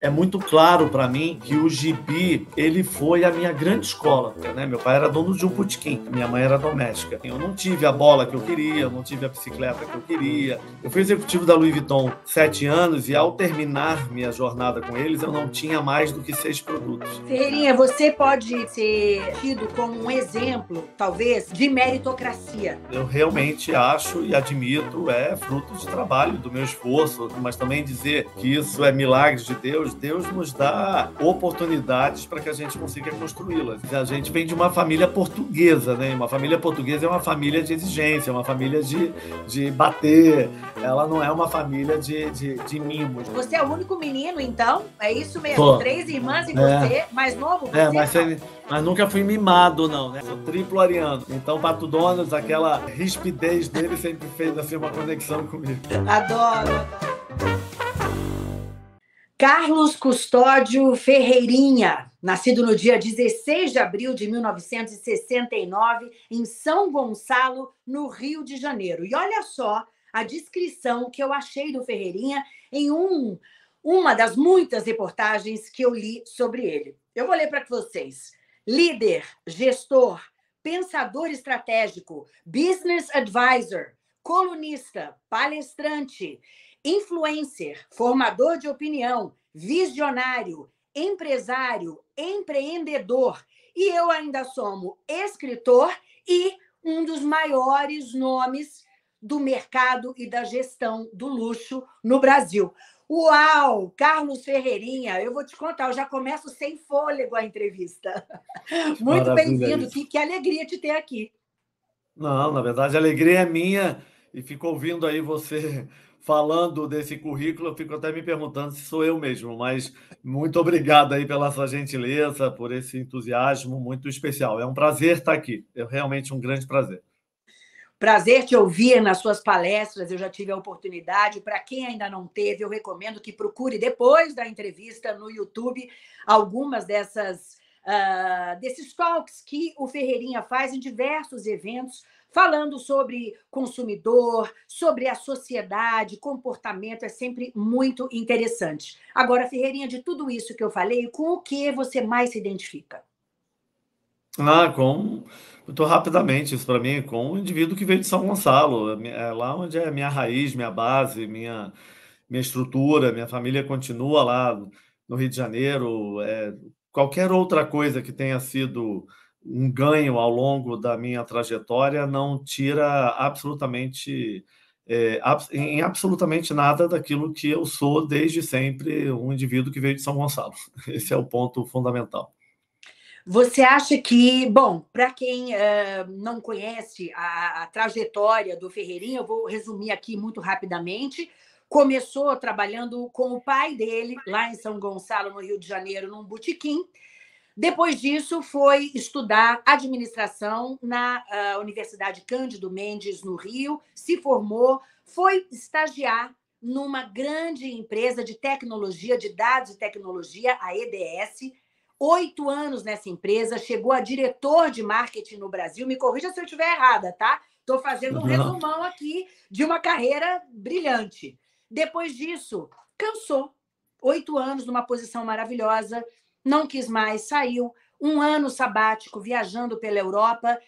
é muito claro para mim que o gibi ele foi a minha grande escola. Né? Meu pai era dono de um botequim, minha mãe era doméstica. Eu não tive a bola que eu queria, não tive a bicicleta que eu queria. Eu fui executivo da Louis Vuitton sete anos e ao terminar minha jornada com eles eu não tinha mais do que seis produtos. Ferreirinha, você pode ser tido como um exemplo, talvez, de meritocracia. Eu realmente acho e admito é fruto de trabalho, do meu esforço, mas também dizer que isso é milagre de Deus Deus, Deus nos dá oportunidades para que a gente consiga construí-las. A gente vem de uma família portuguesa, né? Uma família portuguesa é uma família de exigência, é uma família de, de bater, ela não é uma família de, de, de mimos. Você é o único menino, então? É isso mesmo? Três irmãs e é. você, mais novo? É, você é, mas, você, mas nunca fui mimado, não, né? Sou triplo ariano. Então, Pato Donos, aquela rispidez dele sempre fez assim, uma conexão comigo. Adoro, adoro. Carlos Custódio Ferreirinha, nascido no dia 16 de abril de 1969, em São Gonçalo, no Rio de Janeiro. E olha só a descrição que eu achei do Ferreirinha em um, uma das muitas reportagens que eu li sobre ele. Eu vou ler para vocês. Líder, gestor, pensador estratégico, business advisor, colunista, palestrante Influencer, formador de opinião, visionário, empresário, empreendedor. E eu ainda somo escritor e um dos maiores nomes do mercado e da gestão do luxo no Brasil. Uau, Carlos Ferreirinha, eu vou te contar, eu já começo sem fôlego a entrevista. Muito bem-vindo, que, que alegria te ter aqui. Não, na verdade, a alegria é minha e fico ouvindo aí você falando desse currículo, eu fico até me perguntando se sou eu mesmo, mas muito obrigado aí pela sua gentileza, por esse entusiasmo muito especial. É um prazer estar aqui, é realmente um grande prazer. Prazer te ouvir nas suas palestras, eu já tive a oportunidade. Para quem ainda não teve, eu recomendo que procure depois da entrevista no YouTube algumas dessas uh, desses talks que o Ferreirinha faz em diversos eventos falando sobre consumidor, sobre a sociedade, comportamento, é sempre muito interessante. Agora, Ferreirinha, de tudo isso que eu falei, com o que você mais se identifica? Ah, com. Muito rapidamente, isso para mim, com o indivíduo que veio de São Gonçalo, é, é lá onde é minha raiz, minha base, minha, minha estrutura, minha família continua lá no Rio de Janeiro. É, qualquer outra coisa que tenha sido um ganho ao longo da minha trajetória não tira absolutamente é, em absolutamente nada daquilo que eu sou desde sempre um indivíduo que veio de São Gonçalo. Esse é o ponto fundamental. Você acha que, bom, para quem uh, não conhece a, a, trajetória do Ferreirinha, eu vou resumir aqui muito rapidamente. Começou trabalhando com o pai dele, lá em São Gonçalo, no Rio de Janeiro, num botequim. Depois disso, foi estudar administração na uh, Universidade Cândido Mendes, no Rio, se formou, foi estagiar numa grande empresa de tecnologia, de dados e tecnologia, a EDS. Oito anos nessa empresa, chegou a diretor de marketing no Brasil. Me corrija se eu estiver errada, tá? Estou fazendo um resumão aqui de uma carreira brilhante. Depois disso, cansou. Oito anos numa posição maravilhosa, não quis mais, saiu, um ano sabático viajando pela Europa,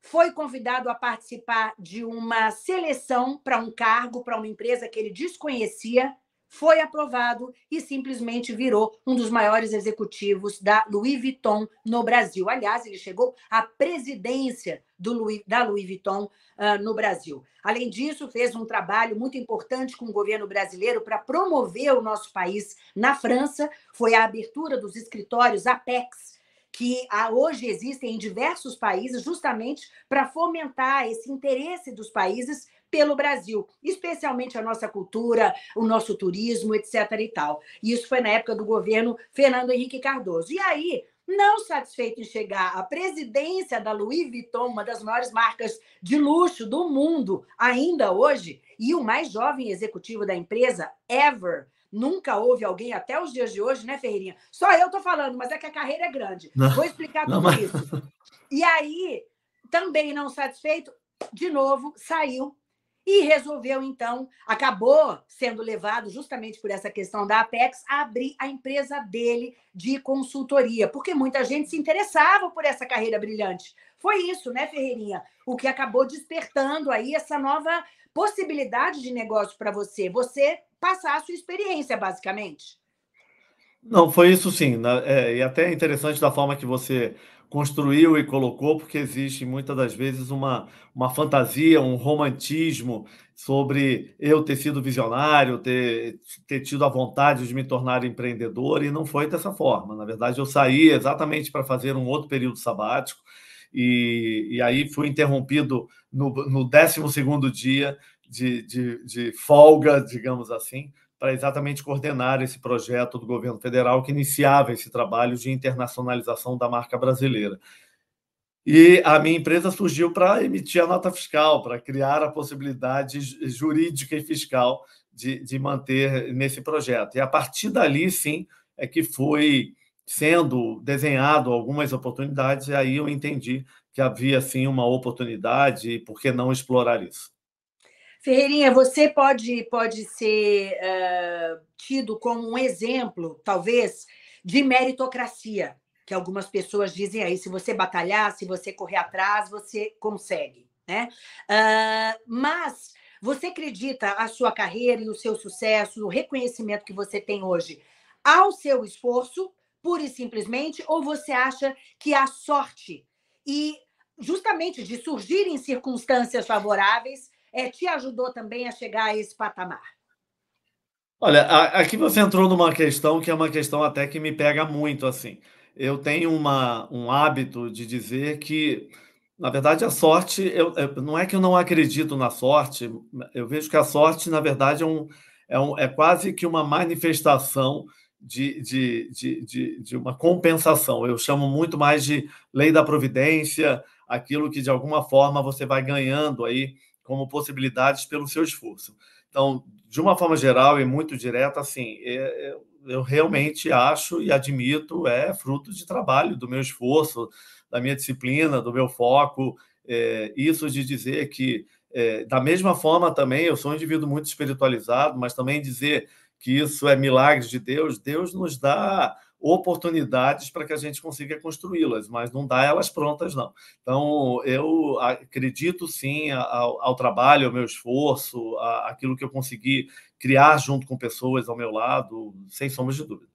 foi convidado a participar de uma seleção para um cargo, para uma empresa que ele desconhecia, foi aprovado e simplesmente virou um dos maiores executivos da Louis Vuitton no Brasil. Aliás, ele chegou à presidência Louis, da Louis Vuitton uh, no Brasil. Além disso, fez um trabalho muito importante com o governo brasileiro para promover o nosso país na França. Foi a abertura dos escritórios APEX, que ah, hoje existem em diversos países, justamente para fomentar esse interesse dos países pelo Brasil, especialmente a nossa cultura, o nosso turismo, etc. e tal. Isso foi na época do governo Fernando Henrique Cardoso. E aí, não satisfeito em chegar à presidência da Louis Vuitton, uma das maiores marcas de luxo do mundo ainda hoje, e o mais jovem executivo da empresa ever, Nunca houve alguém até os dias de hoje, né, Ferreirinha? Só eu tô falando, mas é que a carreira é grande. Não, Vou explicar tudo mas... isso. E aí, também não satisfeito, de novo, saiu e resolveu, então, acabou sendo levado justamente por essa questão da Apex a abrir a empresa dele de consultoria, porque muita gente se interessava por essa carreira brilhante. Foi isso, né, Ferreirinha? O que acabou despertando aí essa nova possibilidade de negócio para você, você passar a sua experiência, basicamente. Não, foi isso sim. Né? É, e até é interessante da forma que você construiu e colocou, porque existe muitas das vezes uma, uma fantasia, um romantismo sobre eu ter sido visionário, ter, ter tido a vontade de me tornar empreendedor, e não foi dessa forma. Na verdade, eu saí exatamente para fazer um outro período sabático, e, e aí fui interrompido no, no 12 dia de, de, de folga, digamos assim, para exatamente coordenar esse projeto do governo federal que iniciava esse trabalho de internacionalização da marca brasileira. E a minha empresa surgiu para emitir a nota fiscal, para criar a possibilidade jurídica e fiscal de, de manter nesse projeto. E a partir dali, sim, é que foi sendo desenhado algumas oportunidades, e aí eu entendi que havia, sim, uma oportunidade, e por que não explorar isso? Ferreirinha, você pode, pode ser uh, tido como um exemplo, talvez, de meritocracia, que algumas pessoas dizem aí, se você batalhar, se você correr atrás, você consegue, né? Uh, mas você acredita a sua carreira e o seu sucesso, o reconhecimento que você tem hoje, ao seu esforço, pura e simplesmente, ou você acha que a sorte e justamente de surgirem circunstâncias favoráveis é, te ajudou também a chegar a esse patamar? Olha, aqui você entrou numa questão que é uma questão até que me pega muito, assim. Eu tenho uma, um hábito de dizer que, na verdade, a sorte, eu, é, não é que eu não acredito na sorte, eu vejo que a sorte, na verdade, é, um, é, um, é quase que uma manifestação de, de, de, de, de uma compensação. Eu chamo muito mais de lei da providência, aquilo que, de alguma forma, você vai ganhando aí como possibilidades pelo seu esforço. Então, de uma forma geral e muito direta, assim, é, é, eu, realmente acho e admito é fruto de trabalho, do meu esforço, da minha disciplina, do meu foco. É, isso de dizer que, é, da mesma forma também, eu sou um indivíduo muito espiritualizado, mas também dizer que isso é milagre de Deus, Deus nos dá oportunidades para que a gente consiga construí-las, mas não dá elas prontas, não. Então, eu acredito sim ao, ao trabalho, ao meu esforço, aquilo que eu consegui criar junto com pessoas ao meu lado, sem sombra de dúvida.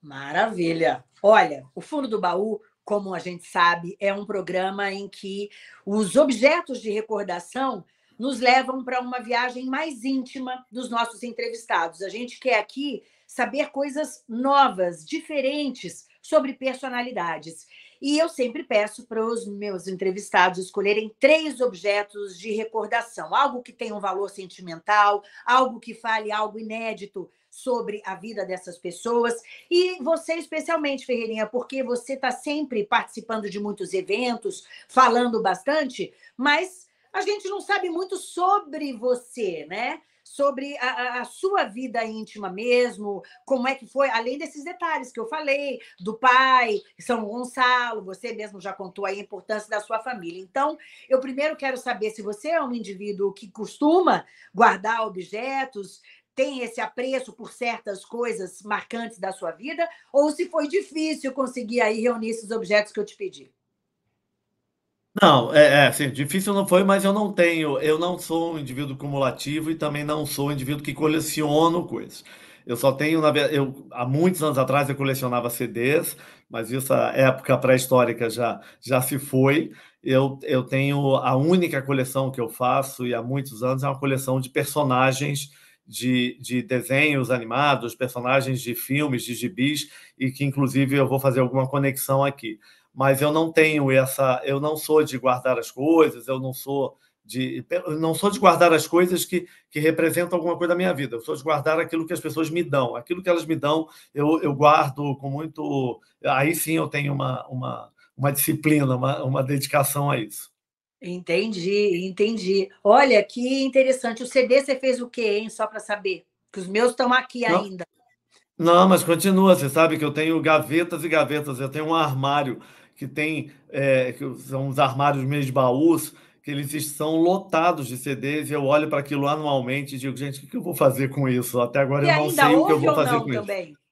Maravilha! Olha, o fundo do baú como a gente sabe, é um programa em que os objetos de recordação nos levam para uma viagem mais íntima dos nossos entrevistados. A gente quer aqui saber coisas novas, diferentes sobre personalidades. E eu sempre peço para os meus entrevistados escolherem três objetos de recordação: algo que tenha um valor sentimental, algo que fale algo inédito sobre a vida dessas pessoas. E você, especialmente, Ferreirinha, porque você está sempre participando de muitos eventos, falando bastante, mas a gente não sabe muito sobre você, né? Sobre a, a, sua vida íntima mesmo, como é que foi, além desses detalhes que eu falei, do pai, São Gonçalo, você mesmo já contou a importância da sua família. Então, eu primeiro quero saber se você é um indivíduo que costuma guardar objetos, tem esse apreço por certas coisas marcantes da sua vida, ou se foi difícil conseguir aí reunir esses objetos que eu te pedi. Não, é, é assim, difícil não foi, mas eu não tenho, eu não sou um indivíduo cumulativo e também não sou um indivíduo que coleciono coisas. Eu só tenho, na verdade, eu, há muitos anos atrás eu colecionava CDs, mas isso a época pré-histórica já, já se foi. Eu, eu tenho a única coleção que eu faço, e há muitos anos, é uma coleção de personagens de, de desenhos animados, personagens de filmes, de gibis, e que inclusive eu vou fazer alguma conexão aqui mas eu não tenho essa, eu não sou de guardar as coisas, eu não sou de, não sou de guardar as coisas que, que representam alguma coisa da minha vida, eu sou de guardar aquilo que as pessoas me dão, aquilo que elas me dão, eu, eu guardo com muito, aí sim eu tenho uma, uma, uma disciplina, uma, uma dedicação a isso. Entendi, entendi. Olha que interessante. O CD você fez o quê, hein? Só para saber. Que os meus estão aqui não. ainda. Não, mas continua. Você sabe que eu tenho gavetas e gavetas. Eu tenho um armário que tem é, que são os armários meio de baús, que eles estão lotados de CDs, e eu olho para aquilo anualmente e digo, gente, o que eu vou fazer com isso? Até agora e eu não sei o que eu vou fazer com também? isso.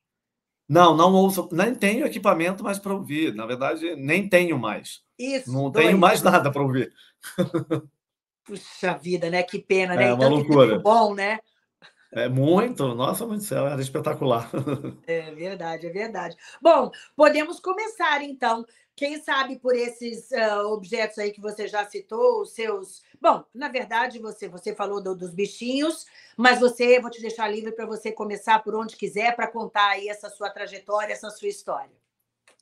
Não, não ouço, nem tenho equipamento mais para ouvir. Na verdade, nem tenho mais. Isso. Não doido. tenho mais nada para ouvir. Puxa vida, né? Que pena, né? É uma loucura. bom, né? É muito, nossa, muito céu, era espetacular. É verdade, é verdade. Bom, podemos começar então. Quem sabe por esses uh, objetos aí que você já citou, os seus. Bom, na verdade, você, você falou do, dos bichinhos, mas você vou te deixar livre para você começar por onde quiser para contar aí essa sua trajetória, essa sua história.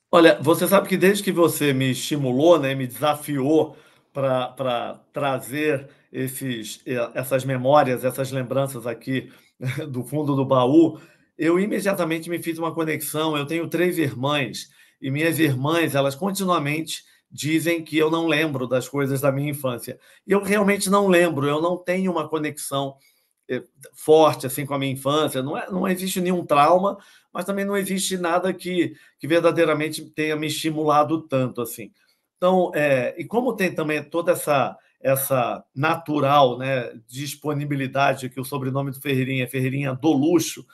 Olha, você sabe que desde que você me estimulou, né, me desafiou para trazer esses, eh, essas memórias, essas lembranças aqui do fundo do baú, eu imediatamente me fiz uma conexão. Eu tenho três irmãs e minhas irmãs, elas continuamente dizem que eu não lembro das coisas da minha infância. E eu realmente não lembro, eu não tenho uma conexão eh, forte assim com a minha infância, não, é, não existe nenhum trauma, mas também não existe nada que, que verdadeiramente tenha me estimulado tanto assim. Então, é, e como tem também toda essa essa natural né, disponibilidade, que o sobrenome do Ferreirinha é Ferreirinha do Luxo,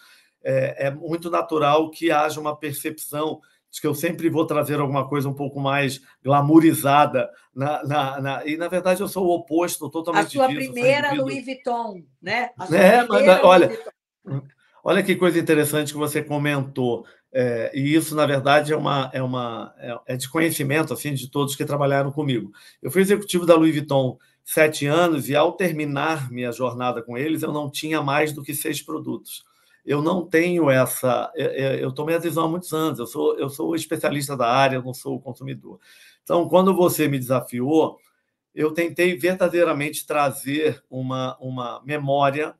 é, é muito natural que haja uma percepção que eu sempre vou trazer alguma coisa um pouco mais glamourizada. Na, na, na... E, na verdade, eu sou o oposto totalmente A sua disso, primeira Louis Vuitton, né? é, mas, olha, olha que coisa interessante que você comentou. É, e isso, na verdade, é, uma, é, uma, é, é de conhecimento assim, de todos que trabalharam comigo. Eu fui executivo da Louis Vuitton sete anos e, ao terminar minha jornada com eles, eu não tinha mais do que seis produtos eu não tenho essa. É, é, eu tomei a decisão há muitos anos, eu sou, eu sou especialista da área, eu não sou consumidor. Então, quando você me desafiou, eu tentei verdadeiramente trazer uma, uma memória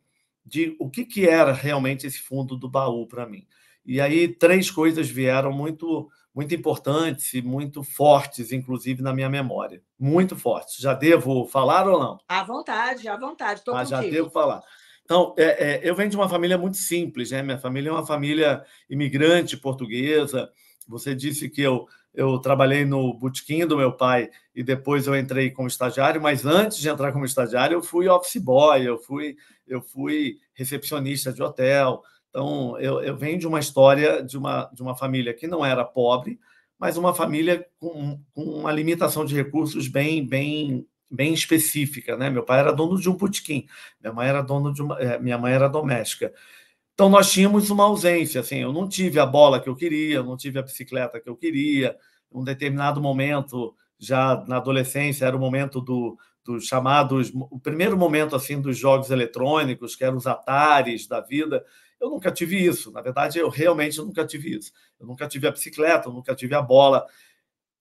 de o que, que era realmente esse fundo do baú para mim. E aí, três coisas vieram muito muito importantes e muito fortes, inclusive na minha memória. Muito fortes. Já devo falar ou não? À vontade, à vontade. Tô ah, contigo. já devo falar. Então, é, é, eu venho de uma família muito simples, né? Minha família é uma família imigrante portuguesa. Você disse que eu, eu trabalhei no botequim do meu pai e depois eu entrei como estagiário, mas antes de entrar como estagiário, eu fui office boy, eu fui, eu fui recepcionista de hotel. Então, eu, eu venho de uma história de uma, de uma família que não era pobre, mas uma família com, com uma limitação de recursos bem, bem bem específica, né? Meu pai era dono de um botequim, minha mãe era dona de uma, é, minha mãe era doméstica. Então nós tínhamos uma ausência, assim, eu não tive a bola que eu queria, eu não tive a bicicleta que eu queria. Em um determinado momento, já na adolescência, era o momento do dos chamados, o primeiro momento assim dos jogos eletrônicos, que eram os Atares da vida. Eu nunca tive isso, na verdade, eu realmente nunca tive isso. Eu nunca tive a bicicleta, eu nunca tive a bola.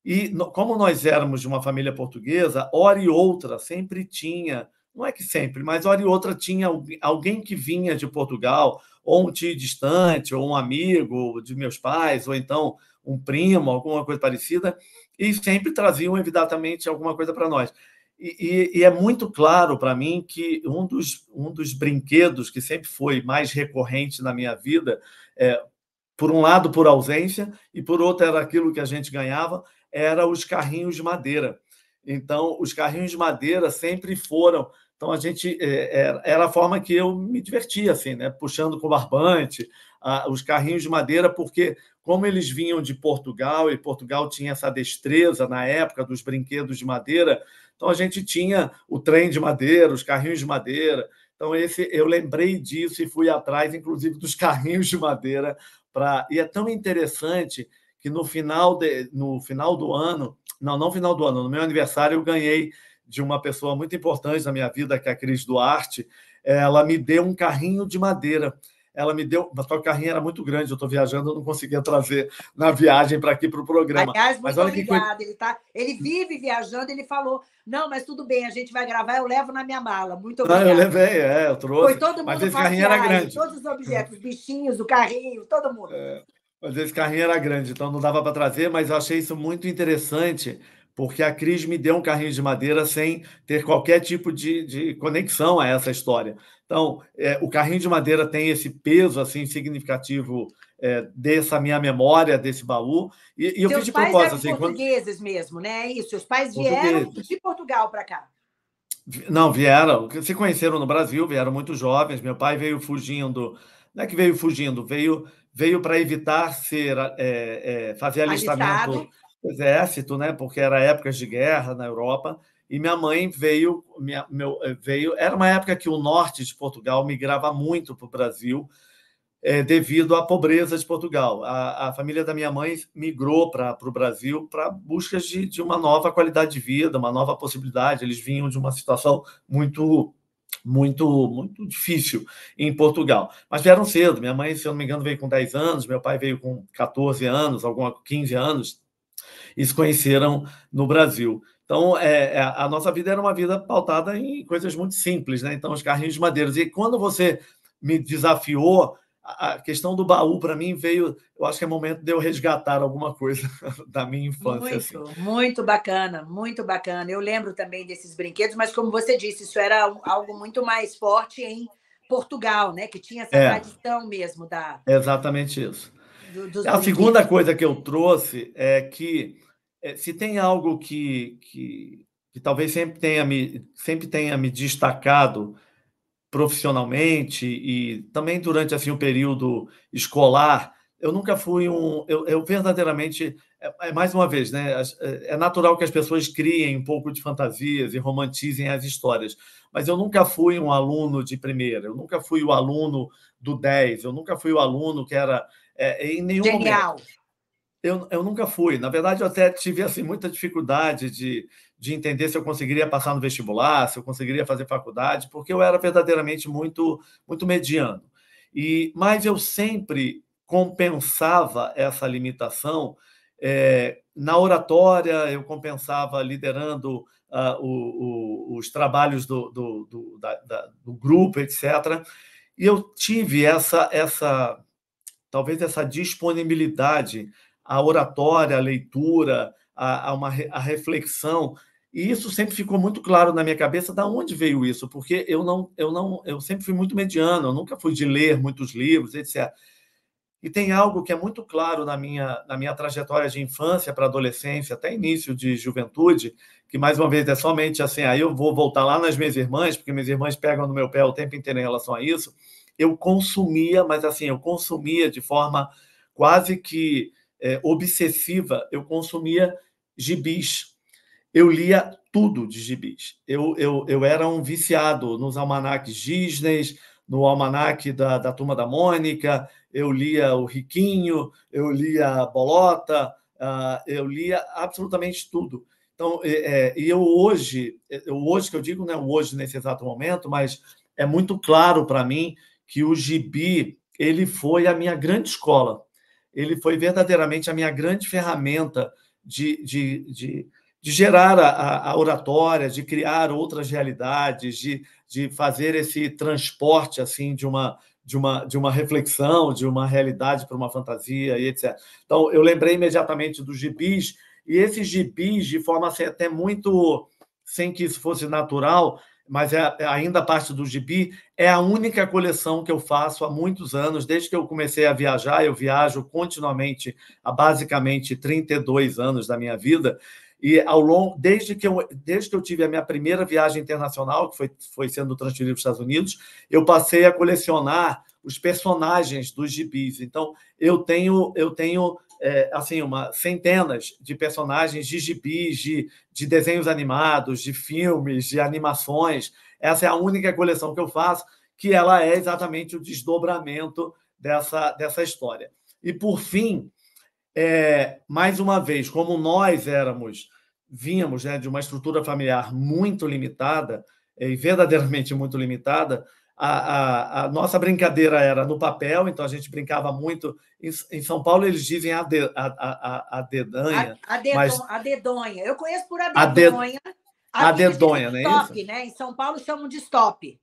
E como nós éramos de uma família portuguesa, hora e outra sempre tinha, não é que sempre, mas hora e outra tinha alguém que vinha de Portugal, ou um tio distante, ou um amigo de meus pais, ou então um primo, alguma coisa parecida, e sempre traziam, evidentemente, alguma coisa para nós. E, e, e, é muito claro para mim que um dos, um dos brinquedos que sempre foi mais recorrente na minha vida, é, por um lado por ausência, e por outro era aquilo que a gente ganhava, eram os carrinhos de madeira. Então, os carrinhos de madeira sempre foram. Então, a gente é, é, era a forma que eu me divertia, assim, né? Puxando com barbante, os carrinhos de madeira, porque como eles vinham de Portugal e Portugal tinha essa destreza na época dos brinquedos de madeira, então a gente tinha o trem de madeira, os carrinhos de madeira. Então esse eu lembrei disso e fui atrás, inclusive dos carrinhos de madeira Pra e é tão interessante que no final, de, no final do ano, não, não final do ano, no meu aniversário eu ganhei de uma pessoa muito importante na minha vida, que é a Cris Duarte, ela me deu um carrinho de madeira. Ela me deu. Mas o carrinho era muito grande, eu estou viajando, eu não conseguia trazer na viagem para aqui para o programa. Aliás, muito mas olha obrigada. Que... Ele, tá... ele vive viajando, ele falou: não, mas tudo bem, a gente vai gravar, eu levo na minha mala. Muito obrigada. Não, eu levei, é, eu trouxe. Foi todo mundo mas esse carrinho era grande. Todos os objetos, os bichinhos, o carrinho, todo mundo. É. Mas esse carrinho era grande, então não dava para trazer, mas eu achei isso muito interessante, porque a Cris me deu um carrinho de madeira sem ter qualquer tipo de, de conexão a essa história. Então, é, o carrinho de madeira tem esse peso assim significativo é, dessa minha memória, desse baú. E, e eu fiz de propósito. Assim, portugueses quando... mesmo, né? É isso, os pais vieram de Portugal para cá. Não, vieram, se conheceram no Brasil, vieram muito jovens. Meu pai veio fugindo não é que veio fugindo, veio, veio para evitar ser é, é, fazer alistamento do exército, né? Porque era épocas de guerra na Europa. E minha mãe veio, minha, meu, eh, veio. Era uma época que o norte de Portugal migrava muito para o Brasil, é, devido à pobreza de Portugal. A, a família da minha mãe migrou para o Brasil para buscas de, de uma nova qualidade de vida, uma nova possibilidade. Eles vinham de uma situação muito muito, muito difícil em Portugal. Mas vieram cedo. Minha mãe, se eu não me engano, veio com 10 anos, meu pai veio com 14 anos, alguma 15 anos, e se conheceram no Brasil. Então, é, é, a nossa vida era uma vida pautada em coisas muito simples, né? Então, os carrinhos de madeira E quando você me desafiou a questão do baú para mim veio, eu acho que é momento de eu resgatar alguma coisa da minha infância. Assim. Muito, assim. muito bacana, muito bacana. Eu lembro também desses brinquedos, mas como você disse, isso era algo muito mais forte em Portugal, né? Que tinha essa é, tradição mesmo da. Exatamente isso. Do, a segunda coisa que eu trouxe é que é, se tem algo que, que, que talvez sempre tenha me, sempre tenha me destacado profissionalmente e também durante assim o período escolar eu nunca fui um eu, eu verdadeiramente é, é, mais uma vez né é, é natural que as pessoas criem um pouco de fantasias e romantizem as histórias mas eu nunca fui um aluno de primeira eu nunca fui o aluno do 10, eu nunca fui o aluno que era é, em nenhum Genial. momento eu, eu nunca fui. Na verdade, eu até tive assim, muita dificuldade de, de entender se eu conseguiria passar no vestibular, se eu conseguiria fazer faculdade, porque eu era verdadeiramente muito, muito mediano. E, mas eu sempre compensava essa limitação é, na oratória, eu compensava liderando uh, o, o, os trabalhos do, do, do, da, da, do grupo, etc. E eu tive essa, essa talvez essa disponibilidade a oratória, a leitura, a, a, uma, a reflexão. E isso sempre ficou muito claro na minha cabeça da onde veio isso, porque eu não, eu não, eu sempre fui muito mediano, eu nunca fui de ler muitos livros, etc. E tem algo que é muito claro na minha, na minha trajetória de infância para adolescência, até início de juventude, que mais uma vez é somente assim, aí eu vou voltar lá nas minhas irmãs, porque minhas irmãs pegam no meu pé o tempo inteiro em relação a isso. Eu consumia, mas assim, eu consumia de forma quase que é, obsessiva, eu consumia gibis. Eu lia tudo de gibis. Eu, eu, eu era um viciado nos almanacs Disney, no almanac da, da Turma da Mônica, eu lia o Riquinho, eu lia Bolota, uh, eu lia absolutamente tudo. Então, é, é e eu hoje, é, eu hoje que eu digo, né, hoje nesse exato momento, mas é muito claro para mim que o gibi ele foi a minha grande escola ele foi verdadeiramente a minha grande ferramenta de, de, de, de gerar a, a, oratória, de criar outras realidades, de, de fazer esse transporte assim de uma de uma, de uma reflexão, de uma realidade para uma fantasia e etc. Então, eu lembrei imediatamente dos gibis, e esses gibis, de forma assim, até muito sem que isso fosse natural, mas é, é, ainda parte do gibi, é a única coleção que eu faço há muitos anos, desde que eu comecei a viajar, eu viajo continuamente há basicamente 32 anos da minha vida, e ao longo, desde que eu, desde que eu tive a minha primeira viagem internacional, que foi, foi sendo transferida para os Estados Unidos, eu passei a colecionar os personagens dos gibis. Então, eu tenho, eu tenho é, assim, uma, centenas de personagens de gibis, de, de desenhos animados, de filmes, de animações. Essa é a única coleção que eu faço, que ela é exatamente o desdobramento dessa, dessa história. E, por fim, é, mais uma vez, como nós éramos, vínhamos né, de uma estrutura familiar muito limitada, e verdadeiramente muito limitada, a, a, a, nossa brincadeira era no papel, então a gente brincava muito. Em, em São Paulo eles dizem a, de, a, a, dedanha. A, dedon, mas... a dedonha. Eu conheço por a dedonha. A, de, dedonha, né? Stop, né? Em São Paulo chamam de stop.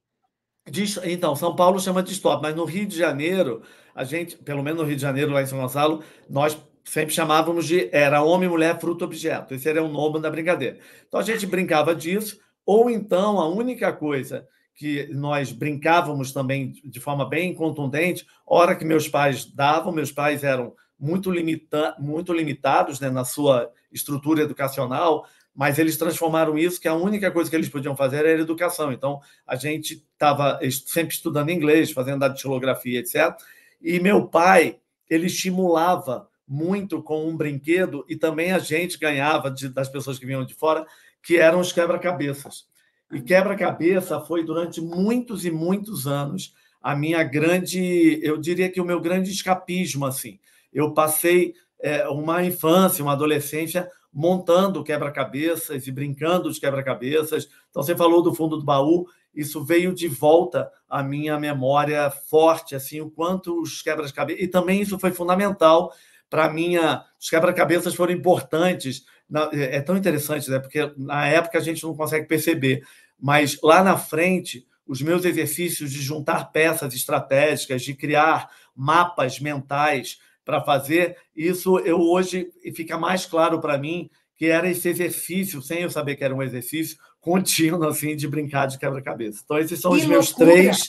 De, então, São Paulo chama de stop, mas no Rio de Janeiro, a gente, pelo menos no Rio de Janeiro, lá em São Gonçalo, nós sempre chamávamos de era homem, mulher, fruto, objeto. Esse era o nome da brincadeira. Então a gente brincava disso, ou então a única coisa que nós brincávamos também de forma bem contundente, hora que meus pais davam, meus pais eram muito, limita muito limitados né, na sua estrutura educacional, mas eles transformaram isso que a única coisa que eles podiam fazer era educação. Então, a gente estava sempre estudando inglês, fazendo a datilografia, etc. E meu pai, ele estimulava muito com um brinquedo e também a gente ganhava de, das pessoas que vinham de fora, que eram os quebra-cabeças. E quebra-cabeça foi durante muitos e muitos anos a minha grande, eu diria que o meu grande escapismo assim. Eu passei é, uma infância, uma adolescência montando quebra-cabeças e brincando de quebra-cabeças. Então você falou do fundo do baú, isso veio de volta à minha memória forte, assim, o quanto os quebra-cabeças e também isso foi fundamental para minha, os quebra-cabeças foram importantes é, é tão interessante, né? Porque na época a gente não consegue perceber, mas lá na frente, os meus exercícios de juntar peças estratégicas, de criar mapas mentais para fazer, isso eu hoje fica mais claro para mim que era esse exercício, sem eu saber que era um exercício, contínuo assim de brincar de quebra-cabeça. Então esses são que os loucura. meus três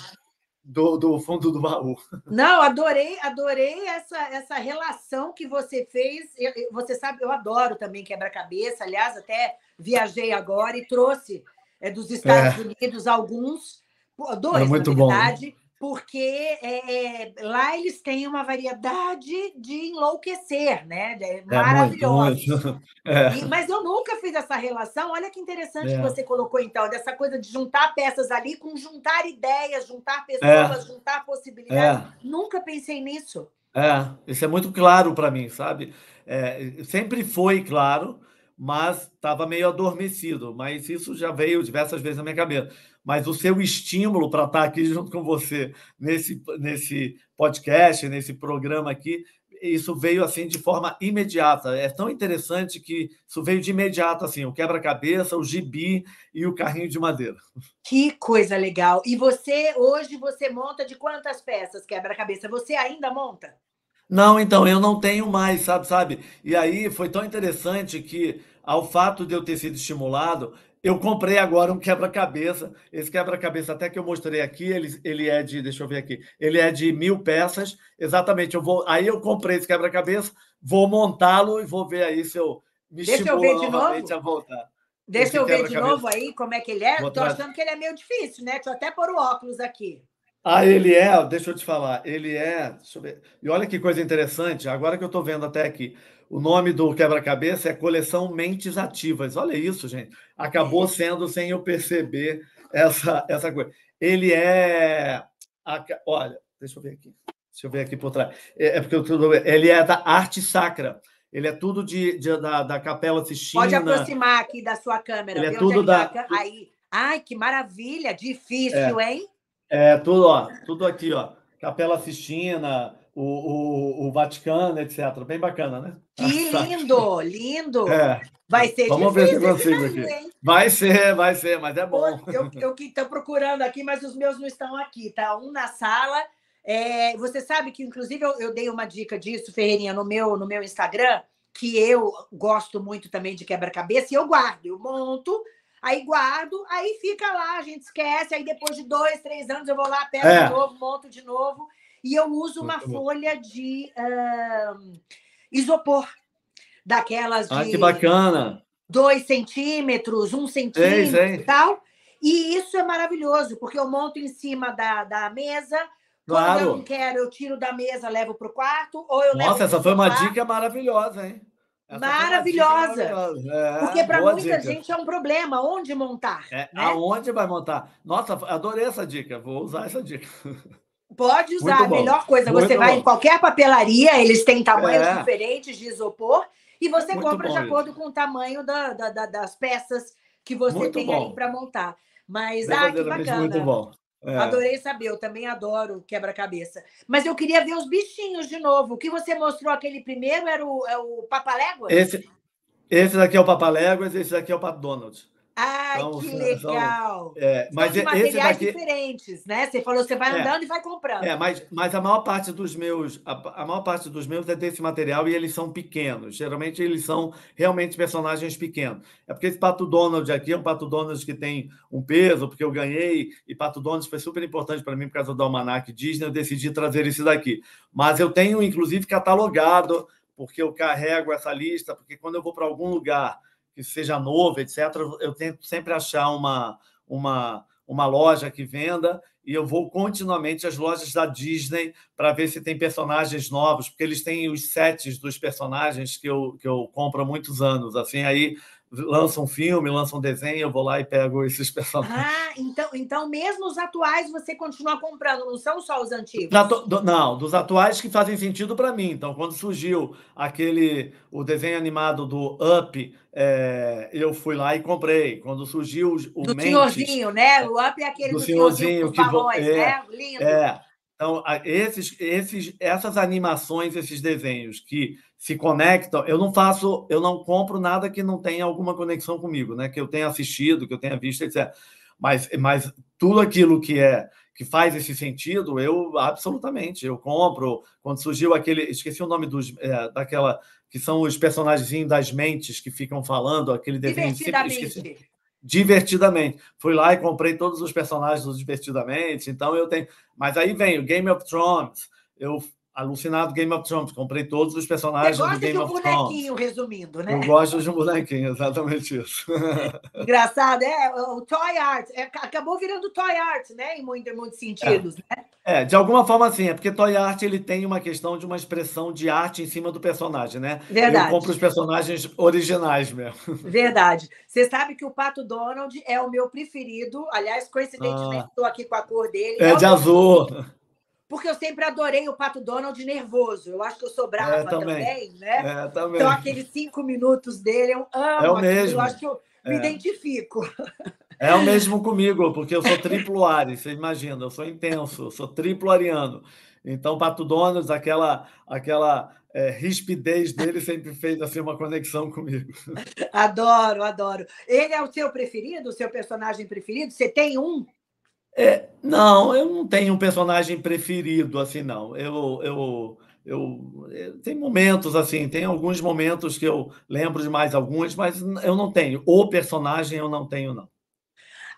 do, do fundo do baú. Não, adorei, adorei essa, essa relação que você fez. você sabe, eu adoro também quebra-cabeça. Aliás, até viajei agora e trouxe é, dos Estados é. Unidos alguns. dois é muito bom. Né? porque é, lá eles têm uma variedade de enlouquecer, né? Eh, é maravilhosa. É. mas eu nunca fiz essa relação. Olha que interessante é. que você colocou, então, dessa coisa de juntar peças ali com juntar ideias, juntar é. pessoas, juntar possibilidades. É. Nunca pensei nisso. É, isso é muito claro para mim, sabe? É, sempre foi claro mas estava meio adormecido. Mas isso já veio diversas vezes na minha cabeça. Mas o seu estímulo para estar tá aqui junto com você nesse, nesse podcast, nesse programa aqui, isso veio assim de forma imediata. É tão interessante que isso veio de imediato assim, o quebra-cabeça, o gibi e o carrinho de madeira. Que coisa legal. E você hoje você monta de quantas peças quebra-cabeça? Você ainda monta? Não, então eu não tenho mais, sabe, sabe? E aí foi tão interessante que ao fato de eu ter sido estimulado, eu comprei agora um quebra-cabeça. Esse quebra-cabeça, até que eu mostrei aqui, ele, ele é de, deixa eu ver aqui, ele é de mil peças. Exatamente, eu vou. Aí eu comprei esse quebra-cabeça, vou montá-lo e vou ver aí se eu me Deixa eu ver de novo. a voltar. Deixa esse eu ver de novo aí como é que ele é. Estou achando que ele é meio difícil, né? Deixa eu até pôr o óculos aqui. Ah, ele é, deixa eu te falar, ele é. Eu e olha que coisa interessante, agora que eu estou vendo até aqui. O nome do quebra-cabeça é Coleção Mentes Ativas. Olha isso, gente. Acabou sendo sem eu perceber essa, essa coisa. Ele é. Olha, deixa eu ver aqui. Deixa eu ver aqui por trás. É, é porque eu, ele é da arte sacra. Ele é tudo de, de da, da Capela Sistina. Pode aproximar aqui da sua câmera. Ele é tudo é da... da. Aí. Ai, que maravilha! Difícil, é. hein? É tudo, ó. Tudo aqui, ó. Capela Sistina o, o, o Vaticano, etc. Bem bacana, né? Que lindo, lindo. É. Vai ser Vamos ver se consigo aqui. Vai ser, vai ser, mas é bom. Eu, eu que estou procurando aqui, mas os meus não estão aqui, tá? Um na sala. É, você sabe que, inclusive, eu, eu, dei uma dica disso, Ferreirinha, no meu, no meu Instagram, que eu gosto muito também de quebra-cabeça, e eu guardo, eu monto, aí guardo, aí fica lá, a gente esquece, aí depois de dois, três anos eu vou lá, pego é. de novo, monto de novo. E eu uso uma Muito folha bom. de uh, isopor, daquelas ah, de. Ah, que bacana! Dois centímetros, um centímetro e tal. E isso é maravilhoso, porque eu monto em cima da, da mesa. Quando claro. eu não quero, eu tiro da mesa, levo para o quarto, ou eu Nossa, levo. essa foi uma dica maravilhosa, hein? Maravilhosa. maravilhosa. É, Porque para muita dica. gente é um problema onde montar. É, né? Aonde vai montar? Nossa, adorei essa dica. Vou usar essa dica. Pode usar, a melhor coisa. Muito você bom. vai em qualquer papelaria, eles têm tamanhos é. diferentes de isopor, e você Muito compra bom, de acordo isso. com o tamanho da, da, da, das peças que você Muito tem bom. aí para montar. Mas, ah, que bacana. Muito bom. É. Adorei saber, eu também adoro quebra-cabeça. Mas eu queria ver os bichinhos de novo. O que você mostrou aquele primeiro era o, é o Papaléguas? Esse, esse daqui é o Papaléguas, esse daqui é o Papo Donald. Ai, então, que legal! É, são, é, mas são materiais daqui... diferentes, né? Você falou, você vai é. andando e vai comprando. É, mas, mas a maior parte dos meus, a, a, maior parte dos meus é desse material e eles são pequenos. Geralmente eles são realmente personagens pequenos. É porque esse Pato Donald aqui é um Pato Donald que tem um peso, porque eu ganhei, e Pato Donald foi super importante para mim por causa do Almanac Disney, eu decidi trazer esse daqui. Mas eu tenho, inclusive, catalogado, porque eu carrego essa lista, porque quando eu vou para algum lugar que seja novo, etc., eu tento sempre achar uma, uma, uma loja que venda e eu vou continuamente às lojas da Disney para ver se tem personagens novos, porque eles têm os sets dos personagens que eu, que eu compro há muitos anos. Assim, aí lançam um filme, lançam um desenho, eu vou lá e pego esses personagens. Ah, então, então mesmo os atuais você continua comprando, não são só os antigos? Do, não, dos atuais que fazem sentido para mim. Então, quando surgiu aquele o desenho animado do Up é, eu fui lá e comprei. Quando surgiu o do Mentes... senhorzinho, né? O Up é aquele do, do senhorzinho, senhorzinho que balões, é, né? Lindo. É. Então, esses, esses, essas animações, esses desenhos que se conectam, eu não faço, eu não compro nada que não tenha alguma conexão comigo, né? Que eu tenha assistido, que eu tenha visto, etc. Mas, mas tudo aquilo que é que faz esse sentido, eu absolutamente eu compro. Quando surgiu aquele, esqueci o nome dos, é, daquela que são os personagens das mentes que ficam falando, aquele desenho Divertidamente. Divertidamente. Fui lá e comprei todos os personagens do Divertidamente, então eu tenho. Mas aí vem o Game of Thrones, eu alucinado Game of Thrones. Comprei todos os personagens do Game um of Thrones. gosta de um bonequinho, resumindo, né? Eu gosto de um bonequinho, exatamente isso. Engraçado, é, é. O toy art. É, acabou virando toy art, né? Em, muito, muitos sentidos, é. né? É, de alguma forma sim. É porque toy art ele tem uma questão de uma expressão de arte em cima do personagem, né? Verdade. Eu compro os personagens originais mesmo. Verdade. Você sabe que o Pato Donald é o meu preferido. Aliás, coincidentemente, ah. estou ah. aqui com a cor dele. É, é de azul. Preferido porque eu sempre adorei o Pato Donald nervoso. Eu acho que eu sou é, brava é, também. também. né? É, também. Então, aqueles cinco minutos dele, eu amo. É o mesmo. Eu acho que eu me é. identifico. É o mesmo comigo, porque eu sou triplo Ari você imagina, eu sou intenso, eu sou triplo ariano. Então, Pato Donald, aquela, aquela é, rispidez dele sempre fez assim, uma conexão comigo. Adoro, adoro. Ele é o seu preferido, o seu personagem preferido? Você tem um? É, não, eu não tenho um personagem preferido assim, não. Eu, eu, eu, eu, é, tem momentos assim, tem alguns momentos que eu lembro de mais alguns, mas eu não tenho. O personagem eu não tenho, não.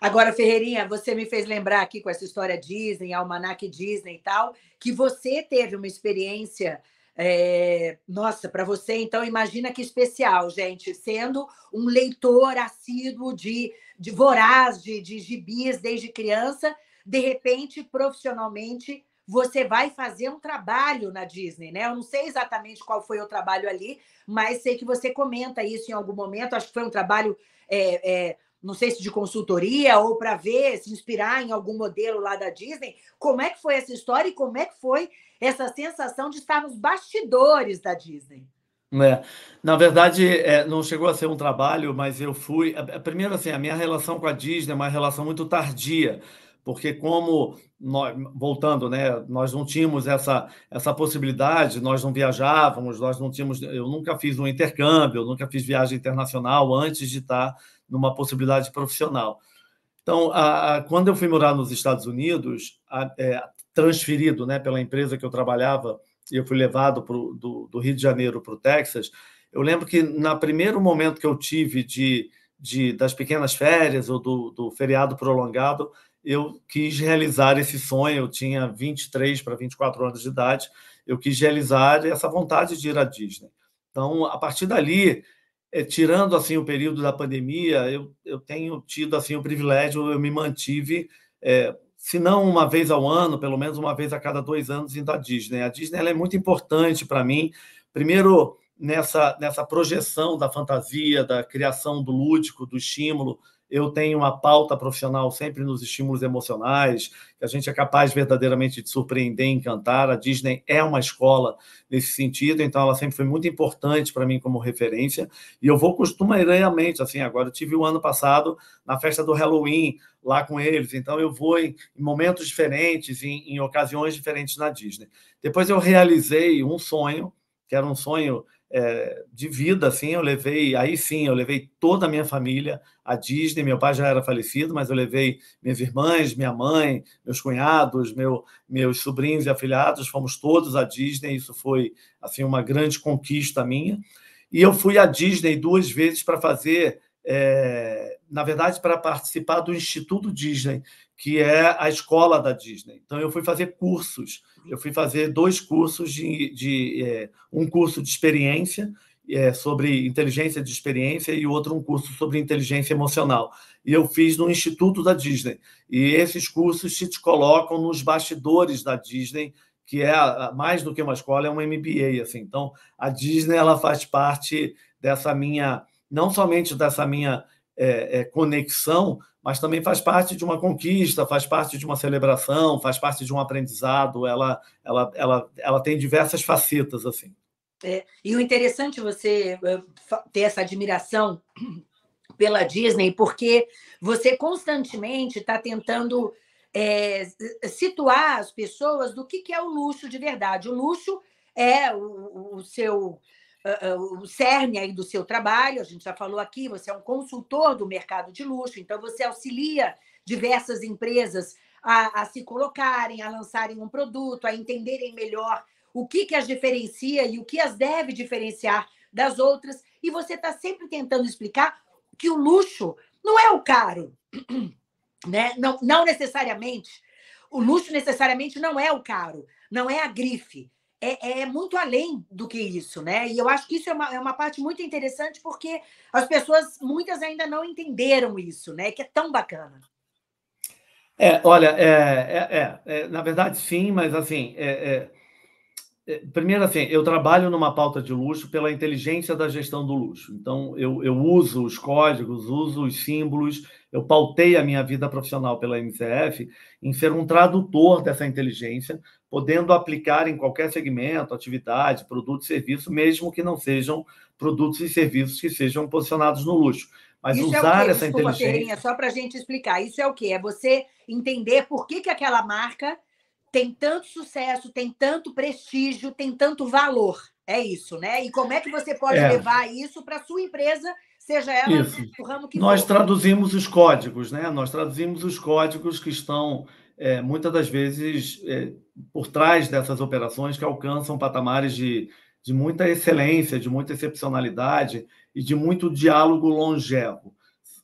Agora, Ferreirinha, você me fez lembrar aqui com essa história Disney, Almanac Disney e tal, que você teve uma experiência. É... nossa, para você, então, imagina que especial, gente, sendo um leitor assíduo de de voraz de, de gibis desde criança, de repente, profissionalmente, você vai fazer um trabalho na Disney, né? Eu não sei exatamente qual foi o trabalho ali, mas sei que você comenta isso em algum momento. Acho que foi um trabalho, é, é, não sei se de consultoria ou para ver, se inspirar em algum modelo lá da Disney. Como é que foi essa história e como é que foi essa sensação de estar nos bastidores da Disney? É. Na verdade, é, não chegou a ser um trabalho, mas eu fui. Primeiro, assim, a minha relação com a Disney é uma relação muito tardia, porque como nós, voltando, né, nós não tínhamos essa, essa possibilidade, nós não viajávamos, nós não tínhamos. Eu nunca fiz um intercâmbio, eu nunca fiz viagem internacional antes de estar numa possibilidade profissional. Então, a, a, quando eu fui morar nos Estados Unidos, a, é, transferido né, pela empresa que eu trabalhava e eu fui levado pro, do, do Rio de Janeiro para o Texas, eu lembro que no primeiro momento que eu tive de, de das pequenas férias ou do, do feriado prolongado, eu quis realizar esse sonho. Eu tinha 23 para 24 anos de idade, eu quis realizar essa vontade de ir à Disney. Então, a partir dali, é, tirando assim o período da pandemia, eu, eu tenho tido assim o privilégio, eu me mantive é, se não uma vez ao ano, pelo menos uma vez a cada dois anos, indo à Disney. A Disney é muito importante para mim, primeiro nessa, nessa projeção da fantasia, da criação do lúdico, do estímulo, eu tenho uma pauta profissional sempre nos estímulos emocionais, que a gente é capaz verdadeiramente de surpreender, encantar. A Disney é uma escola nesse sentido, então ela sempre foi muito importante para mim como referência. E eu vou costumeiramente, assim, agora eu tive o um ano passado na festa do Halloween lá com eles, então eu vou em, momentos diferentes, em, em ocasiões diferentes na Disney. Depois eu realizei um sonho, que era um sonho é, de vida, assim, eu levei, aí sim, eu levei toda a minha família à Disney, meu pai já era falecido, mas eu levei minhas irmãs, minha mãe, meus cunhados, meu, meus sobrinhos e afilhados, fomos todos à Disney, isso foi, assim, uma grande conquista minha, e eu fui à Disney duas vezes para fazer é, na verdade, para participar do Instituto Disney, que é a escola da Disney. Então, eu fui fazer cursos. Eu fui fazer dois cursos de, de é, um curso de experiência é, sobre inteligência de experiência e outro um curso sobre inteligência emocional. E eu fiz no Instituto da Disney. E esses cursos se te colocam nos bastidores da Disney, que é mais do que uma escola, é um MBA. Assim. Então, a Disney ela faz parte dessa minha não somente dessa minha é, é, conexão, mas também faz parte de uma conquista, faz parte de uma celebração, faz parte de um aprendizado. Ela, ela, ela, ela tem diversas facetas assim. É, e o interessante você é, ter essa admiração pela Disney, porque você constantemente está tentando é, situar as pessoas do que, que é o luxo de verdade. O luxo é o, o seu uh, o cerne aí do seu trabalho, a gente já falou aqui, você é um consultor do mercado de luxo, então você auxilia diversas empresas a, a se colocarem, a lançarem um produto, a entenderem melhor o que, que as diferencia e o que as deve diferenciar das outras, e você está sempre tentando explicar que o luxo não é o caro, né? Não, não necessariamente. O luxo necessariamente não é o caro, não é a grife, é, é, muito além do que isso, né? E eu acho que isso é uma, é uma parte muito interessante porque as pessoas, muitas ainda não entenderam isso, né? Que é tão bacana. É, olha, é, é, é, é na verdade sim, mas assim, é, é, primeiro assim, eu trabalho numa pauta de luxo pela inteligência da gestão do luxo. Então, eu, eu uso os códigos, uso os símbolos, eu pautei a minha vida profissional pela MCF em ser um tradutor dessa inteligência, podendo aplicar em qualquer segmento, atividade, produto e serviço, mesmo que não sejam produtos e serviços que sejam posicionados no luxo. Mas isso é usar é essa inteligência. só para a gente explicar, isso é o quê? É você entender por que, que aquela marca tem tanto sucesso, tem tanto prestígio, tem tanto valor. É isso, né? E como é que você pode é. levar isso para a sua empresa seja ela Isso. o ramo que Nós for. traduzimos os códigos, né? Nós traduzimos os códigos que estão, é, muitas das vezes, é, por trás dessas operações que alcançam patamares de, de muita excelência, de muita excepcionalidade e de muito diálogo longevo.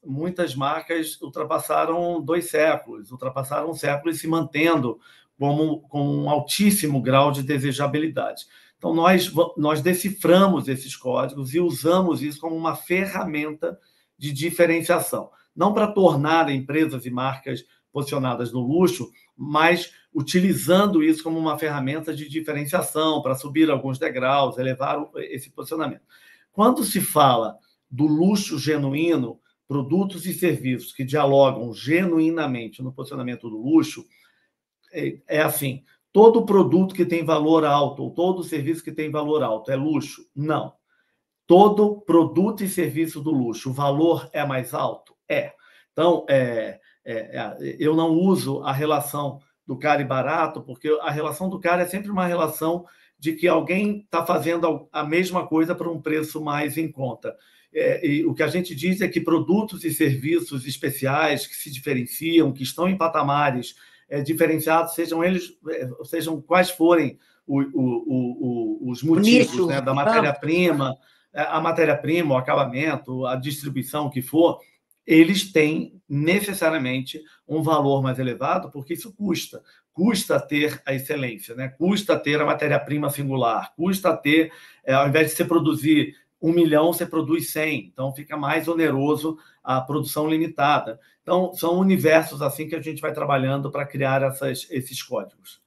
Muitas marcas ultrapassaram dois séculos, ultrapassaram um século e se mantendo como, com um altíssimo grau de desejabilidade. Então, nós, nós deciframos esses códigos e usamos isso como uma ferramenta de diferenciação. Não para tornar empresas e marcas posicionadas no luxo, mas utilizando isso como uma ferramenta de diferenciação para subir alguns degraus, elevar esse posicionamento. Quando se fala do luxo genuíno, produtos e serviços que dialogam genuinamente no posicionamento do luxo, é, é assim: todo produto que tem valor alto, ou todo serviço que tem valor alto é luxo? Não. Todo produto e serviço do luxo, o valor é mais alto? É. Então, é, é, é, eu não uso a relação do cara e barato, porque a relação do cara é sempre uma relação de que alguém está fazendo a mesma coisa por um preço mais em conta. É, e o que a gente diz é que produtos e serviços especiais que se diferenciam, que estão em patamares é, diferenciados, sejam eles, é, sejam quais forem o, o, o, os motivos né, da ah. matéria-prima, é, a matéria-prima, o acabamento, a distribuição, o que for, eles têm necessariamente um valor mais elevado, porque isso custa. Custa ter a excelência, né? custa ter a matéria-prima singular, custa ter, é, ao invés de se produzir um milhão você produz 100, então fica mais oneroso a produção limitada. Então, são universos assim que a gente vai trabalhando para criar essas, esses códigos.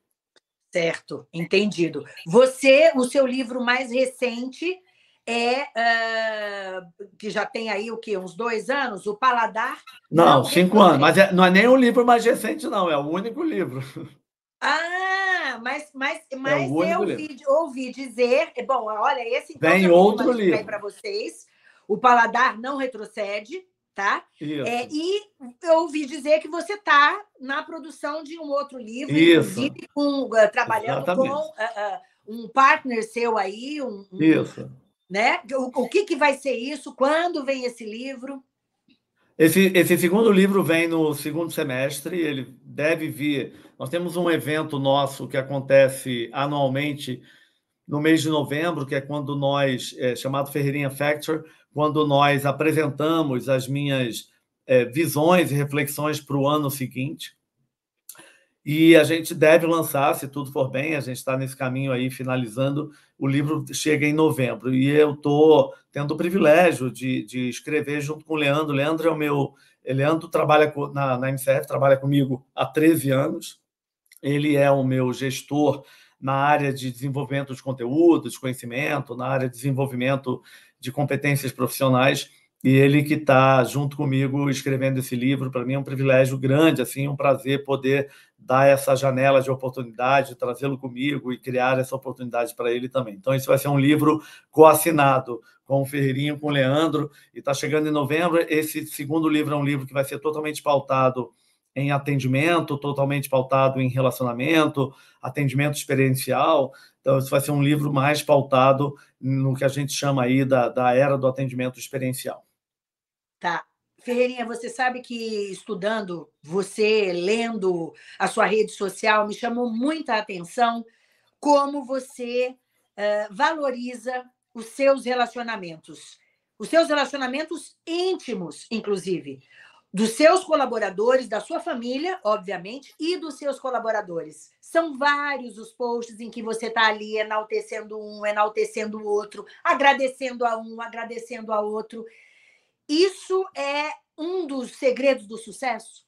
Certo, entendido. Você, o seu livro mais recente é uh, que já tem aí o que uns dois anos, o Paladar. Não, cinco anos. Mas é, não é nem o livro mais recente, não. É o único livro. Ah, mas, mas, mas é eu ouvi, ouvi, dizer. É bom, olha, esse então Vem outro livro para vocês. O paladar não retrocede, tá? É, e eu ouvi dizer que você está na produção de um outro livro, Isso. inclusive com, uh, trabalhando Exatamente. com uh, eh, uh, eh, um partner seu aí, um, um Isso. Né? O, o que, que vai ser isso? Quando vem esse livro? Esse, esse segundo livro vem no segundo semestre, ele deve vir nós temos um evento nosso que acontece anualmente no mês de novembro, que é quando nós, é, chamado Ferreirinha Factor, quando nós apresentamos as minhas é, visões e reflexões para o ano seguinte. E a gente deve lançar, se tudo for bem, a gente está nesse caminho aí, finalizando. O livro chega em novembro. E eu estou tendo o privilégio de, de escrever junto com o Leandro. Leandro é o meu. Leandro trabalha na, na MCF, trabalha comigo há 13 anos ele é o meu gestor na área de desenvolvimento de conteúdos, conhecimento, na área de desenvolvimento de competências profissionais e ele que está junto comigo escrevendo esse livro para mim é um privilégio grande assim um prazer poder dar essa janela de oportunidade trazê-lo comigo e criar essa oportunidade para ele também então isso vai ser um livro coassinado com o Ferreirinho com o Leandro e está chegando em novembro esse segundo livro é um livro que vai ser totalmente pautado em atendimento, totalmente pautado em relacionamento, atendimento experiencial. Então, isso vai ser um livro mais pautado no que a gente chama aí da, da era do atendimento experiencial. Tá. Ferreirinha, você sabe que estudando, você lendo a sua rede social, me chamou muita atenção como você uh, valoriza os seus relacionamentos, os seus relacionamentos íntimos, inclusive, dos seus colaboradores, da sua família, obviamente, e dos seus colaboradores. São vários os posts em que você está ali enaltecendo um, enaltecendo o outro, agradecendo a um, agradecendo a outro. Isso é um dos segredos do sucesso?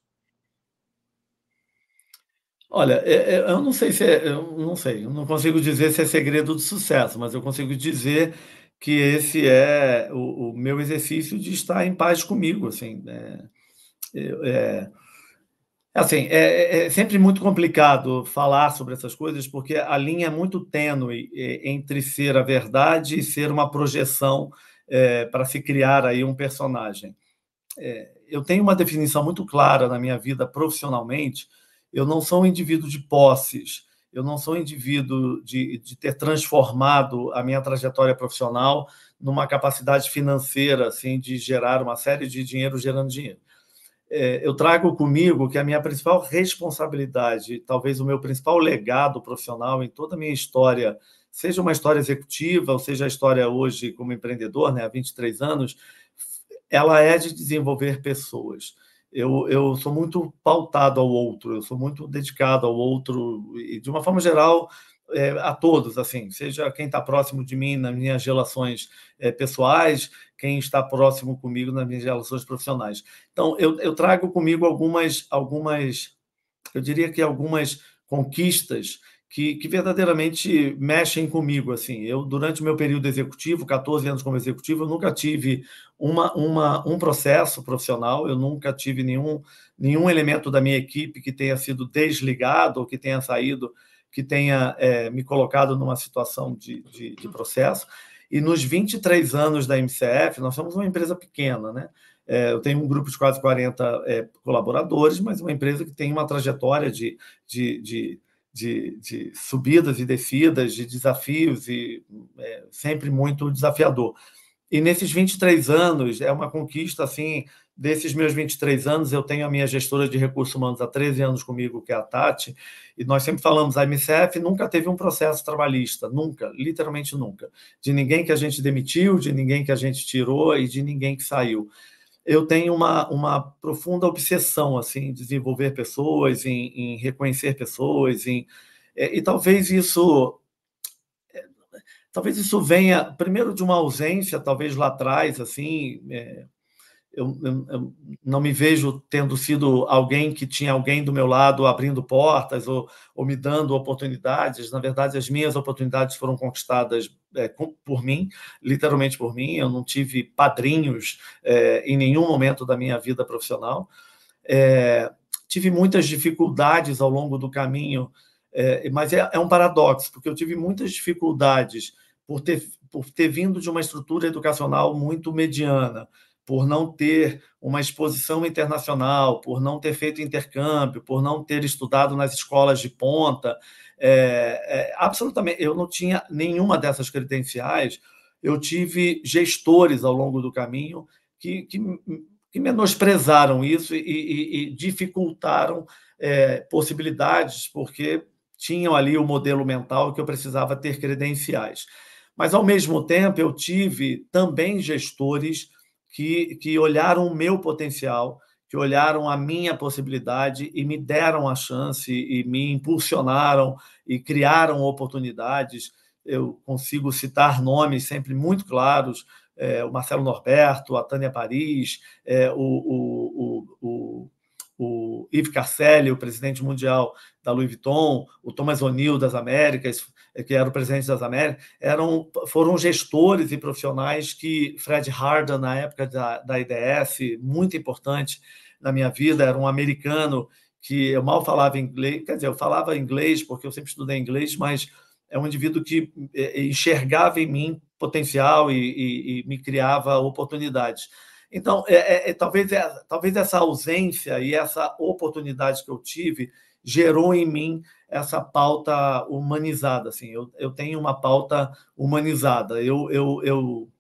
Olha, é, é, eu não sei se é, eu não sei, eu não consigo dizer se é segredo do sucesso, mas eu consigo dizer que esse é o, o meu exercício de estar em paz comigo, assim. Né? É, assim, é, é, é, sempre muito complicado falar sobre essas coisas, porque a linha é muito tênue é, entre ser a verdade e ser uma projeção é, para se criar aí um personagem. É, eu tenho uma definição muito clara na minha vida profissionalmente. Eu não sou um indivíduo de posses, eu não sou um indivíduo de, de ter transformado a minha trajetória profissional numa capacidade financeira, assim, de gerar uma série de dinheiro gerando dinheiro. É, eu trago comigo que a minha principal responsabilidade, talvez o meu principal legado profissional em toda a minha história, seja uma história executiva, ou seja a história hoje como empreendedor, né, há 23 anos, ela é de desenvolver pessoas. Eu, eu sou muito pautado ao outro, eu sou muito dedicado ao outro, e de uma forma geral, é, a todos, assim, seja quem está próximo de mim nas minhas relações é, pessoais, quem está próximo comigo nas minhas relações profissionais. Então, eu, eu trago comigo algumas, algumas, eu diria que algumas conquistas que, que, verdadeiramente mexem comigo. Assim, eu durante o meu período executivo, 14 anos como executivo, eu nunca tive uma, uma, um processo profissional, eu nunca tive nenhum, nenhum elemento da minha equipe que tenha sido desligado ou que tenha saído que tenha é, me colocado numa situação de, de, de, processo. E nos 23 anos da MCF, nós somos uma empresa pequena, né? É, eu tenho um grupo de quase 40 é, colaboradores, mas uma empresa que tem uma trajetória de, de, de, de, de subidas e descidas, de desafios, e é, sempre muito desafiador e nesses 23 anos, é uma conquista assim, desses meus 23 anos, eu tenho a minha gestora de recursos humanos há 13 anos comigo, que é a Tati, e nós sempre falamos, a MCF nunca teve um processo trabalhista, nunca, literalmente nunca, de ninguém que a gente demitiu, de ninguém que a gente tirou e de ninguém que saiu. Eu tenho uma, uma profunda obsessão assim, em desenvolver pessoas, em, em reconhecer pessoas, em, e, é, e talvez isso Talvez isso venha, primeiro, de uma ausência, talvez lá atrás, assim. É, eu, eu, eu, não me vejo tendo sido alguém que tinha alguém do meu lado abrindo portas ou, ou me dando oportunidades. Na verdade, as minhas oportunidades foram conquistadas é, com, por mim, literalmente por mim. Eu não tive padrinhos é, em nenhum momento da minha vida profissional. É, tive muitas dificuldades ao longo do caminho, é, mas é, é um paradoxo, porque eu tive muitas dificuldades por ter, por ter vindo de uma estrutura educacional muito mediana, por não ter uma exposição internacional, por não ter feito intercâmbio, por não ter estudado nas escolas de ponta, é, é, absolutamente, eu não tinha nenhuma dessas credenciais. Eu tive gestores ao longo do caminho que, que, que menosprezaram isso e, e, e dificultaram é, possibilidades, porque tinham ali o modelo mental que eu precisava ter credenciais. Mas, ao mesmo tempo, eu tive também gestores que, que olharam o meu potencial, que olharam a minha possibilidade e me deram a chance e me impulsionaram e criaram oportunidades. Eu consigo citar nomes sempre muito claros, é, o Marcelo Norberto, a Tânia Paris, é, o, o, o, o, Yves Carcelli, o presidente mundial da Louis Vuitton, o Thomas O'Neill das Américas, que era o presidente das Américas, eram, foram gestores e profissionais que Fred Harden, na época da, da IDF, muito importante na minha vida, era um americano que eu mal falava inglês, quer dizer, eu falava inglês porque eu sempre estudei inglês, mas é um indivíduo que é, é, enxergava em mim potencial e, e, e me criava oportunidades. Então, é, é, é, talvez, é, talvez essa ausência e essa oportunidade que eu tive gerou em mim essa pauta humanizada. Assim, eu, eu tenho uma pauta humanizada. Eu, eu, eu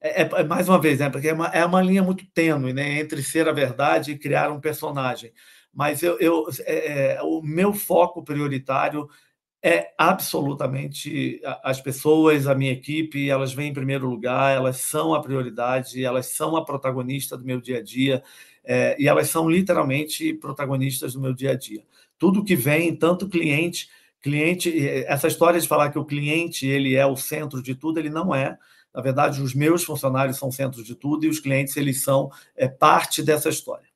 é, é, é, mais uma vez, né? Porque é uma, é uma linha muito tênue, né? Entre ser a verdade e criar um personagem. Mas eu, eu é, é o meu foco prioritário é absolutamente as pessoas, a minha equipe, elas vêm em primeiro lugar, elas são a prioridade, elas são a protagonista do meu dia a dia, é, e elas são literalmente protagonistas do meu dia a dia. Tudo que vem, tanto cliente, cliente, eh, essa história de falar que o cliente ele é o centro de tudo, ele não é. Na verdade, os meus funcionários são centro de tudo e os clientes eles são é, parte dessa história.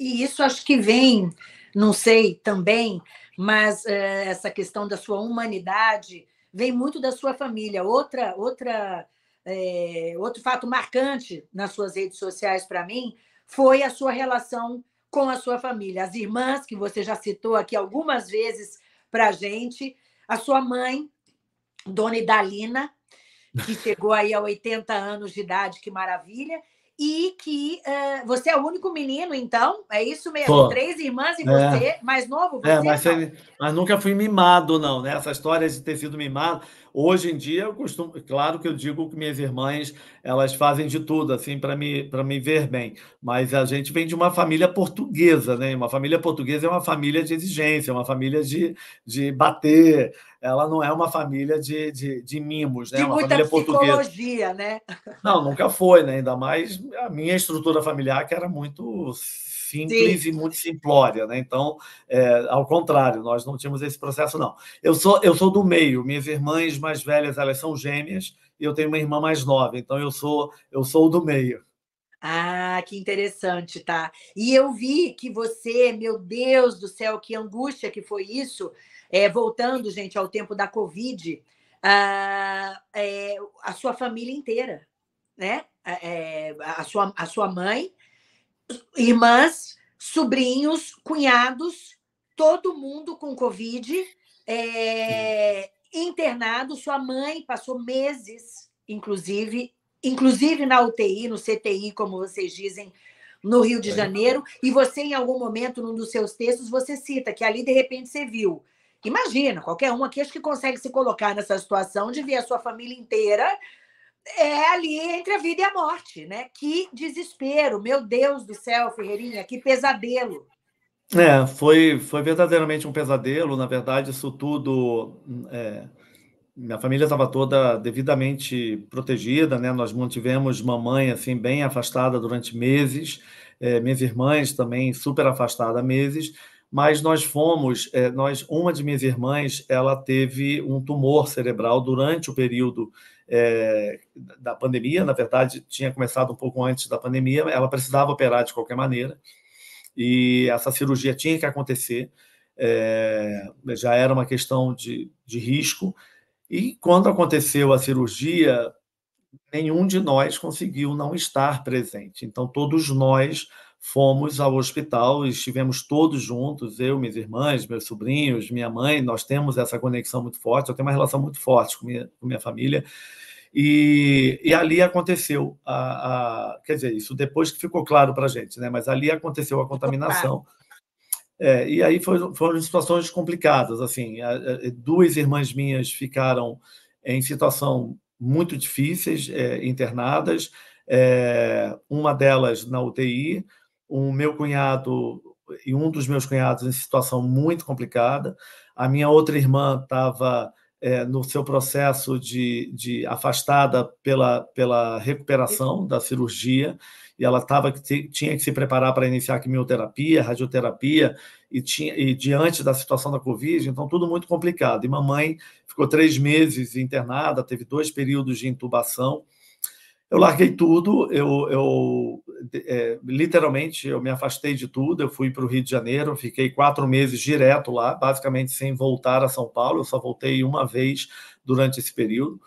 E isso acho que vem, não sei também, mas é, essa questão da sua humanidade vem muito da sua família. Outra, outra, é, outro fato marcante nas suas redes sociais para mim foi a sua relação com a sua família. As irmãs, que você já citou aqui algumas vezes para a gente, a sua mãe, Dona Idalina, que chegou aí a 80 anos de idade, que maravilha, e que uh, você é o único menino, então, é isso mesmo? Pô, Três irmãs e é. você, mais novo? É, você, é, mas, mas, nunca fui mimado, não, né? Essa história de ter sido mimado. Hoje em dia, eu costumo, claro que eu digo que minhas irmãs, elas fazem de tudo, assim, para me, para me ver bem, mas a gente vem de uma família portuguesa, né? Uma família portuguesa é uma família de exigência, é uma família de, de bater, ela não é uma família de, de, de mimos, né? De uma muita família portuguesa. né? Não, nunca foi, né? Ainda mais a minha estrutura familiar, que era muito simples Sim. e muito simplória, né? Então, é, ao contrário, nós não tínhamos esse processo, não. Eu sou, eu sou do meio, minhas irmãs mais velhas, elas são gêmeas, e eu tenho uma irmã mais nova, então eu sou, eu sou do meio. Ah, que interessante, tá? E eu vi que você, meu Deus do céu, que angústia que foi isso. É, voltando, gente, ao tempo da Covid, a, ah, é, a sua família inteira, né? É, é a, sua, a sua mãe, irmãs, sobrinhos, cunhados, todo mundo com Covid, é, internado. Sua mãe passou meses, inclusive, inclusive na UTI, no CTI, como vocês dizem, no Rio de Janeiro. Tá e você, em algum momento, num dos seus textos, você cita que ali, de repente, você viu. Imagina, qualquer um aqui acho que consegue se colocar nessa situação de ver a sua família inteira é ali entre a vida e a morte, né? Que desespero, meu Deus do céu, Ferreirinha, que pesadelo. É, foi, foi verdadeiramente um pesadelo. Na verdade, isso tudo. É, minha família estava toda devidamente protegida, né? Nós mantivemos mamãe assim bem afastada durante meses, é, minhas irmãs também super afastada meses. Mas nós fomos, é, nós uma de minhas irmãs, ela teve um tumor cerebral durante o período é, da pandemia, na verdade, tinha começado um pouco antes da pandemia, ela precisava operar de qualquer maneira, e essa cirurgia tinha que acontecer, é, já era uma questão de, de risco, e quando aconteceu a cirurgia, nenhum de nós conseguiu não estar presente. Então, todos nós fomos ao hospital e estivemos todos juntos, eu, minhas irmãs, meus sobrinhos, minha mãe, nós temos essa conexão muito forte, eu tenho uma relação muito forte com minha, com minha família, e, e ali aconteceu, a, a, quer dizer, isso depois que ficou claro para a gente, né? mas ali aconteceu a contaminação. É, e aí foram, foram situações complicadas. assim Duas irmãs minhas ficaram em situação muito difíceis, é, internadas, é, uma delas na UTI, o meu cunhado e um dos meus cunhados em situação muito complicada. A minha outra irmã estava é, no seu processo de, de afastada pela, pela recuperação da cirurgia, e ela tava, tinha que se preparar para iniciar quimioterapia, radioterapia, e, tinha, e diante da situação da Covid, então tudo muito complicado. E mamãe ficou três meses internada, teve dois períodos de intubação, eu larguei tudo, eu, eu é, literalmente eu me afastei de tudo, eu fui para o Rio de Janeiro, fiquei quatro meses direto lá, basicamente sem voltar a São Paulo, eu só voltei uma vez durante esse período,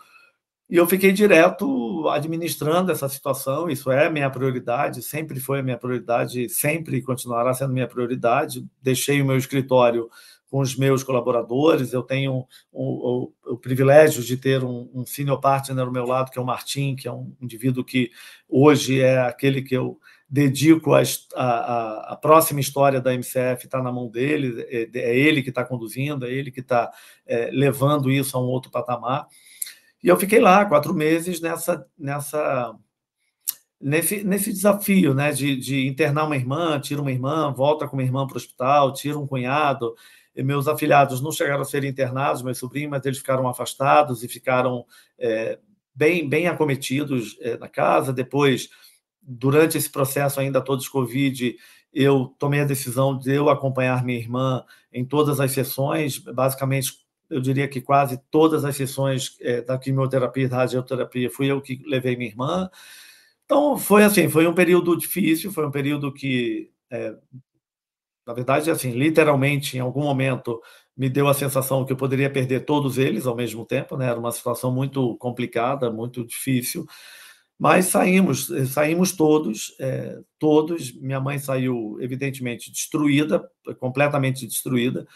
e eu fiquei direto administrando essa situação, isso é minha prioridade, sempre foi a minha prioridade, sempre continuará sendo minha prioridade, deixei o meu escritório com os meus colaboradores. Eu tenho o, o, o privilégio de ter um, um senior partner ao meu lado, que é o Martim, que é um indivíduo que hoje é aquele que eu dedico a, a, a, próxima história da MCF está na mão dele, é, é ele que está conduzindo, é ele que está é, levando isso a um outro patamar. E eu fiquei lá quatro meses nessa, nessa nesse, nesse desafio, né, de, de internar uma irmã, tira uma irmã, volta com uma irmã para o hospital, tira um cunhado, meus afilhados não chegaram a ser internados, meus sobrinhos, mas eles ficaram afastados e ficaram é, bem, bem acometidos é, na casa. Depois, durante esse processo ainda todo Covid, eu tomei a decisão de eu acompanhar minha irmã em todas as sessões, basicamente, eu diria que quase todas as sessões é, da quimioterapia e da radioterapia fui eu que levei minha irmã. Então, foi assim, foi um período difícil, foi um período que é, na verdade, assim, literalmente, em algum momento, me deu a sensação que eu poderia perder todos eles ao mesmo tempo, né? Era uma situação muito complicada, muito difícil. Mas saímos, eh, saímos todos, é, todos. Minha mãe saiu, evidentemente, destruída, completamente destruída,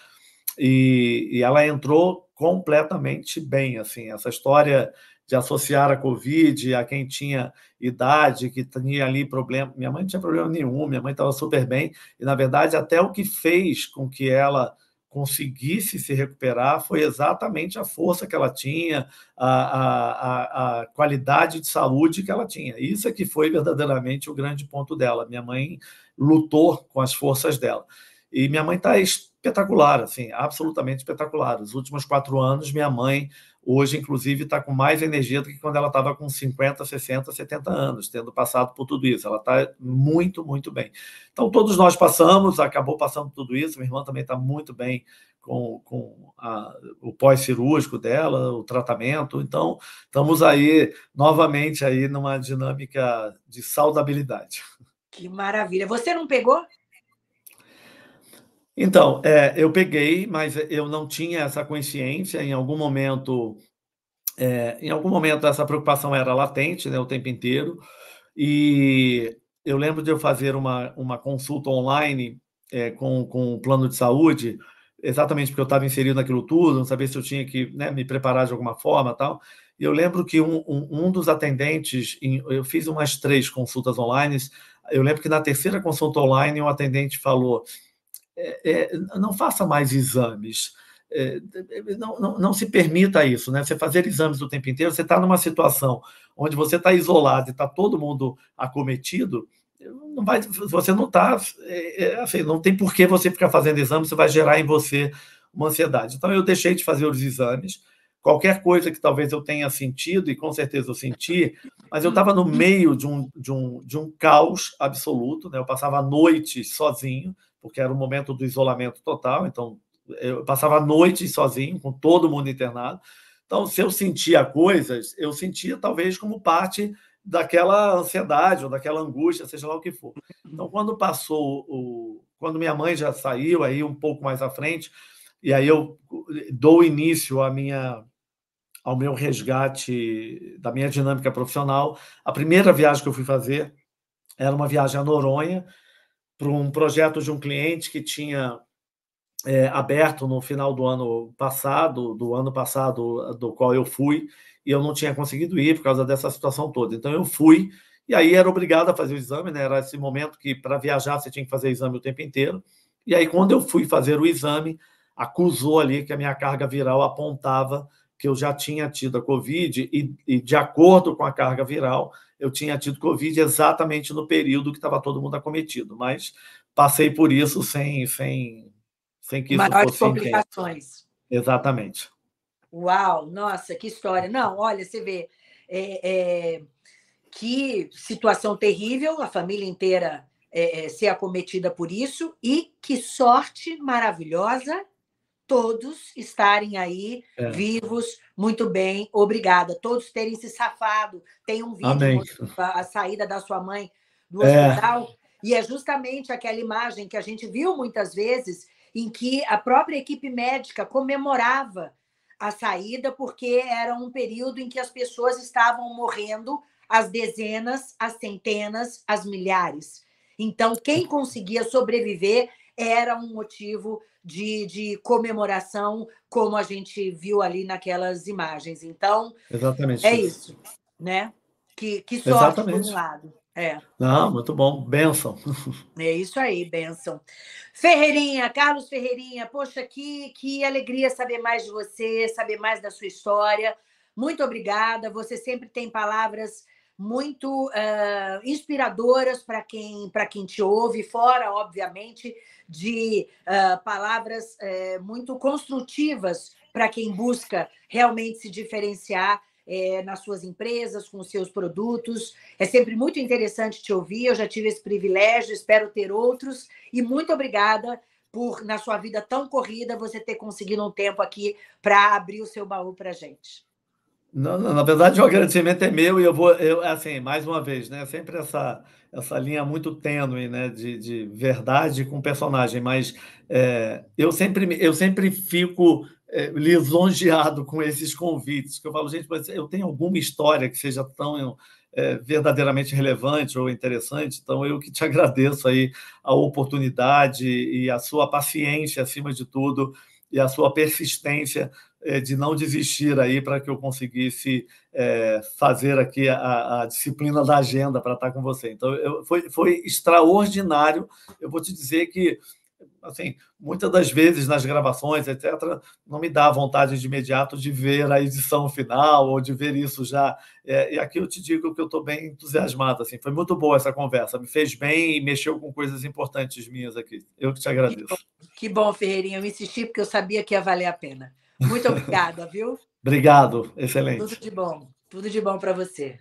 e, e ela entrou completamente bem. Assim, essa história de associar a Covid a quem tinha idade, que tinha ali problema. Minha mãe não tinha problema nenhum, minha mãe estava super bem. E, na verdade, até o que fez com que ela conseguisse se recuperar foi exatamente a força que ela tinha, a, a, a, qualidade de saúde que ela tinha. Isso é que foi verdadeiramente o grande ponto dela. Minha mãe lutou com as forças dela. E minha mãe está espetacular, assim, absolutamente espetacular. Os últimos quatro anos, minha mãe hoje, inclusive, está com mais energia do que quando ela estava com 50, 60, 70 anos, tendo passado por tudo isso. Ela está muito, muito bem. Então, todos nós passamos, acabou passando tudo isso. Minha irmã também está muito bem com, com a, o pós-cirúrgico dela, o tratamento. Então, estamos aí, novamente, aí numa dinâmica de saudabilidade. Que maravilha. Você não pegou? Então, é, eu peguei, mas eu não tinha essa consciência. Em algum momento, é, em algum momento essa preocupação era latente, né, o tempo inteiro. E eu lembro de eu fazer uma, uma consulta online é, com, com o plano de saúde, exatamente porque eu estava inserido naquilo tudo, não sabia se eu tinha que né, me preparar de alguma forma tal. E eu lembro que um, um, um dos atendentes, em, eu fiz umas três consultas online, eu lembro que na terceira consulta online, um atendente falou é, é, não faça mais exames. É, não, não, não, se permita isso, né? Você fazer exames o tempo inteiro, você está numa situação onde você está isolado e está todo mundo acometido, não vai, você não está, é, é, assim, não tem por que você ficar fazendo exames, você vai gerar em você uma ansiedade. Então eu deixei de fazer os exames, qualquer coisa que talvez eu tenha sentido, e com certeza eu senti, mas eu estava no meio de um, de, um, de um caos absoluto, né? eu passava a noite sozinho, porque era o momento do isolamento total, então eu passava a noite sozinho, com todo mundo internado. Então, se eu sentia coisas, eu sentia talvez como parte daquela ansiedade ou daquela angústia, seja lá o que for. Uhum. Então, quando passou o. Quando minha mãe já saiu, aí um pouco mais à frente, e aí eu dou início à minha ao meu resgate da minha dinâmica profissional. A primeira viagem que eu fui fazer era uma viagem a Noronha, para um projeto de um cliente que tinha é, aberto no final do ano passado, do ano passado eh, do qual eu fui, e eu não tinha conseguido ir por causa dessa situação toda. Então eu fui, e aí era obrigado a fazer o exame, né? Era esse momento que para viajar você tinha que fazer exame o tempo inteiro. E aí quando eu fui fazer o exame, acusou ali que a minha carga viral apontava que eu já tinha tido a Covid e, e, de acordo com a carga viral, eu tinha tido Covid exatamente no período que estava todo mundo acometido, mas passei por isso sem, sem, sem que isso Maiores fosse... complicações. Exatamente. Uau, nossa, que história. Não, olha, você vê, é, é, que situação terrível, a família inteira é, é ser acometida por isso, e que sorte maravilhosa todos estarem aí é. vivos, muito bem, obrigada. Todos terem se safado. Tem um vídeo Amém. a saída da sua mãe do é. hospital e é justamente aquela imagem que a gente viu muitas vezes em que a própria equipe médica comemorava a saída porque era um período em que as pessoas estavam morrendo às dezenas, às centenas, às milhares. Então, quem conseguia sobreviver era um motivo de, de comemoração, como a gente viu ali naquelas imagens. Então, Exatamente. é isso, né? Que, que sorte, por um lado. É. Não, muito bom. Benção. É isso aí, benção. Ferreirinha, Carlos Ferreirinha, poxa, que, que alegria saber mais de você, saber mais da sua história. Muito obrigada. Você sempre tem palavras muito uh, inspiradoras para quem, para quem te ouve, fora, obviamente, de uh, palavras uh, muito construtivas para quem busca realmente se diferenciar nas suas empresas, com os seus produtos. É sempre muito interessante te ouvir. Eu já tive esse privilégio, espero ter outros. E muito obrigada por, na sua vida tão corrida, você ter conseguido um tempo aqui para abrir o seu baú para a gente. Na, na verdade, o agradecimento é meu e eu vou, eu, é assim, mais uma vez, né? É sempre essa, essa linha muito tênue, né? De, de verdade com personagem, mas é, eu, sempre, eu sempre fico é, lisonjeado com esses convites, que eu falo, gente, mas eu tenho alguma história que seja tão é, verdadeiramente relevante ou interessante, então eu que te agradeço aí a oportunidade e a sua paciência, acima de tudo, e a sua persistência eh, de não desistir aí para que eu conseguisse é, fazer aqui a, a, disciplina da agenda para estar tá com você. Então, eu, foi, foi extraordinário. Eu vou te dizer que, assim, muitas das vezes nas gravações, etc., não me dá vontade de imediato de ver a edição final ou de ver isso já. É, e aqui eu te digo que eu estou bem entusiasmado. Assim, foi muito boa essa conversa, me fez bem e mexeu com coisas importantes minhas aqui. Eu que te agradeço. Que bom, Ferreirinha, eu insisti porque eu sabia que ia valer a pena. Muito obrigada, viu? Obrigado, excelente. Tudo de bom, tudo de bom para você.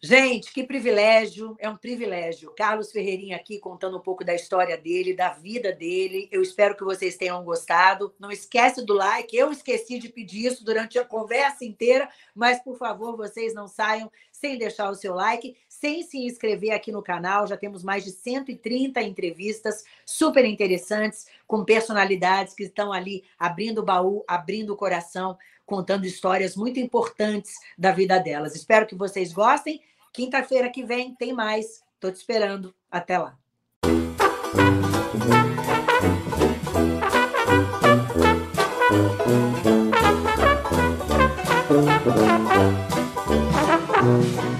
Gente, que privilégio, é um privilégio. Carlos Ferreirinha aqui contando um pouco da história dele, da vida dele. Eu espero que vocês tenham gostado. Não esquece do like. Eu esqueci de pedir isso durante a conversa inteira, mas por favor, vocês não saiam sem deixar o seu like sem se inscrever aqui no canal. Já temos mais de 130 entrevistas super interessantes com personalidades que estão ali abrindo o baú, abrindo o coração, contando histórias muito importantes da vida delas. Espero que vocês gostem. Quinta-feira que vem tem mais. estou te esperando. Até lá. Thank you.